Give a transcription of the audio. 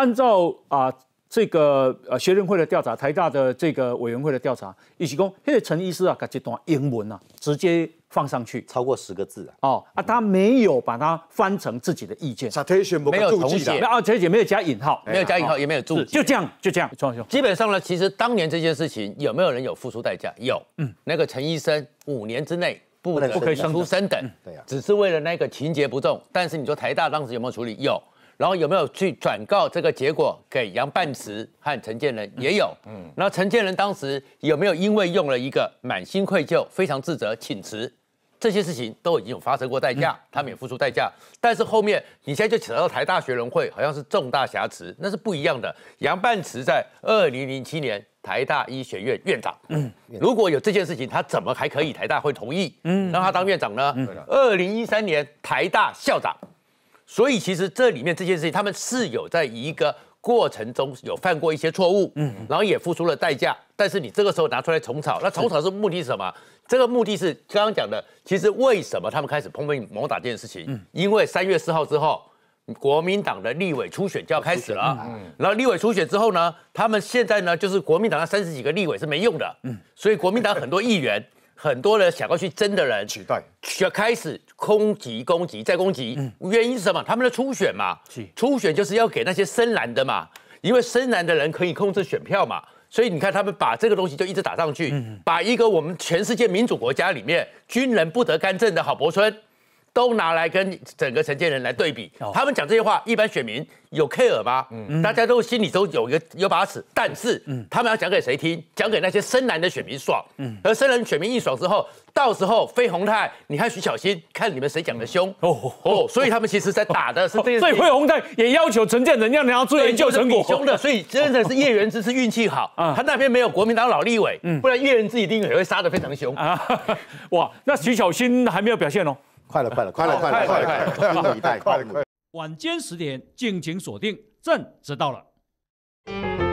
按照啊这个呃学生会的调查，台大的这个委员会的调查，一起工，嘿，陈医师啊，把这段英文啊直接放上去，超过十个字啊，哦啊，他没有把它翻成自己的意见没有同写，啊，陈 c i 没有加引号，没有加引号也没有注释，就这样就这样，创先基本上呢，其实当年这件事情有没有人有付出代价？有，嗯，那个陈医生五年之内不不可以升等，对呀，只是为了那个情节不重，但是你说台大当时有没有处理？有。然后有没有去转告这个结果给杨半池和陈建仁？也有。嗯，那陈建仁当时有没有因为用了一个满心愧疚、非常自责，请辞？这些事情都已经有发生过代价，他也付出代价。但是后面你现在就扯到台大学人会，好像是重大瑕疵，那是不一样的。杨半池在二零零七年台大医学院院长，嗯，如果有这件事情，他怎么还可以台大会同意？嗯，让他当院长呢？二零一三年台大校长。所以其实这里面这件事情，他们是有在一个过程中有犯过一些错误，嗯，然后也付出了代价。但是你这个时候拿出来重炒，那重炒是目的是什么？这个目的是刚刚讲的，其实为什么他们开始碰面猛打这件事情？嗯，因为三月四号之后，国民党的立委初选就要开始了，嗯，然后立委初选之后呢，他们现在呢就是国民党那三十几个立委是没用的，嗯，所以国民党很多议员。很多人想要去争的人取代，就开始攻击、攻击、再攻击。原因是什么？他们的初选嘛，初选就是要给那些深蓝的嘛，因为深蓝的人可以控制选票嘛，所以你看他们把这个东西就一直打上去，把一个我们全世界民主国家里面军人不得干政的郝柏村。都拿来跟整个陈建仁来对比，他们讲这些话，一般选民有 care 吗？嗯，大家都心里都有个有把尺，但是，嗯，他们要讲给谁听？讲给那些深蓝的选民爽，嗯，而深蓝选民一爽之后，到时候飞鸿泰，你看徐小新，看你们谁讲得凶哦，所以他们其实在打的是 这些，所以飞鸿泰也要求陈建仁，要你要做研究成果，凶的，所以真的是叶元之是运气好，他那边没有国民党老立委，嗯，不然叶元之一定也会杀得非常凶啊，哇，那徐小新还没有表现哦。快了，快了，快了，快了，快了，了，快待快待，晚间十点，敬请锁定，朕知道了。